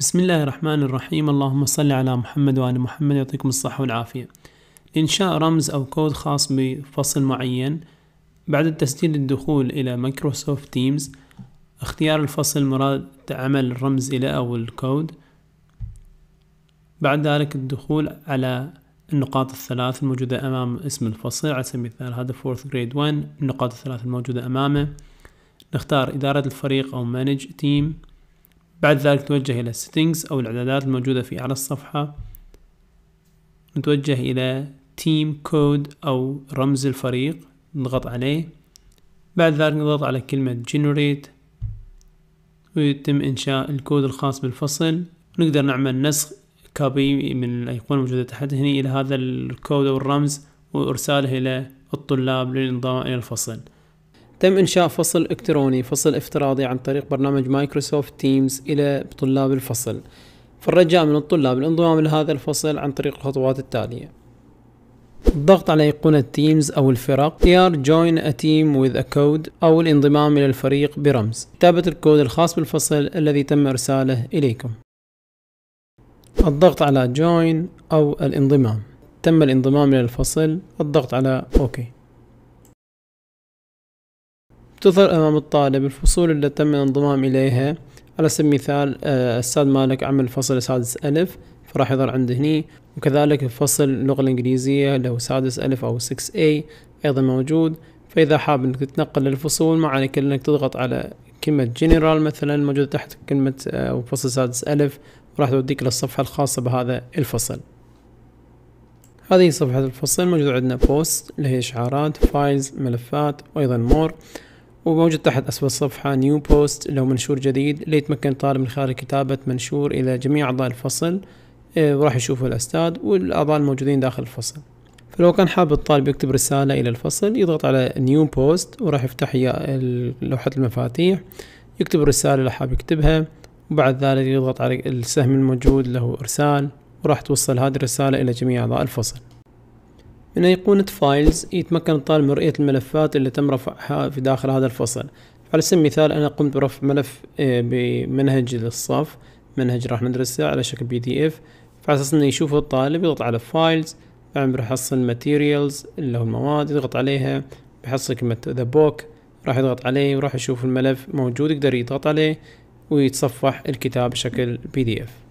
بسم الله الرحمن الرحيم اللهم صل على محمد وآل محمد يعطيكم الصحة والعافية إنشاء رمز أو كود خاص بفصل معين بعد التسجيل الدخول إلى مايكروسوفت تيمز اختيار الفصل المراد عمل الرمز إلى أو الكود بعد ذلك الدخول على النقاط الثلاث الموجودة أمام اسم الفصل على سبيل المثال هذا فورث جريد ون النقاط الثلاث الموجودة أمامه نختار إدارة الفريق أو مانج تيم بعد ذلك نتوجه إلى Settings أو الإعدادات الموجودة في أعلى الصفحة نتوجه إلى Team Code أو رمز الفريق نضغط عليه بعد ذلك نضغط على كلمة Generate ويتم إنشاء الكود الخاص بالفصل ونقدر نعمل نسخ كابي من الأيقونة الموجودة تحت هنا إلى هذا الكود أو الرمز وإرساله إلى الطلاب للانضمام إلى الفصل تم إنشاء فصل إلكتروني فصل افتراضي عن طريق برنامج مايكروسوفت تيمز إلى طلاب الفصل فالرجاء من الطلاب الانضمام لهذا الفصل عن طريق الخطوات التالية الضغط على أيقونة تيمز أو الفرق اختيار join a team with a code أو الانضمام إلى الفريق برمز كتابة الكود الخاص بالفصل الذي تم إرساله إليكم الضغط على join أو الانضمام تم الانضمام إلى الفصل الضغط على OK تظهر أمام الطالب الفصول التي تم الانضمام إليها على سبيل المثال آه، أستاذ مالك عمل الفصل سادس ألف فراح يظهر عنده هني وكذلك الفصل اللغة الإنجليزية له سادس ألف أو 6A أيضا موجود فإذا حاب إنك تتنقل للفصول ما عليك إلا إنك تضغط على كلمة جنرال مثلا موجودة تحت كلمة أو آه، فصل سادس ألف وراح توديك للصفحة الخاصة بهذا الفصل هذه صفحة الفصل موجود عندنا بوست اللي هي إشعارات فايلز ملفات وأيضا مور وموجود تحت أسفل الصفحة نيو بوست له منشور جديد ليتمكن طالب الطالب من خلال كتابة منشور إلى جميع أعضاء الفصل آه، وراح يشوفه الأستاذ والأعضاء الموجودين داخل الفصل فلو كان حاب الطالب يكتب رسالة إلى الفصل يضغط على نيو بوست وراح يفتح لوحة المفاتيح يكتب الرسالة اللي حاب يكتبها وبعد ذلك يضغط على السهم الموجود له إرسال وراح توصل هذه الرسالة إلى جميع أعضاء الفصل من أيقونة فايلز يتمكن الطالب من رؤية الملفات اللي تم رفعها في داخل هذا الفصل على سبيل المثال أنا قمت برفع ملف آه، بمنهج للصف منهج راح ندرسه على شكل بي دي اف على أساس إنه يشوفه الطالب يضغط على فايلز بعدين راح يحصل ماتيريالز اللي هو المواد يضغط عليها بيحصل كلمة ذا بوك راح يضغط عليه وراح يشوف الملف موجود يقدر يضغط عليه ويتصفح الكتاب بشكل بي دي اف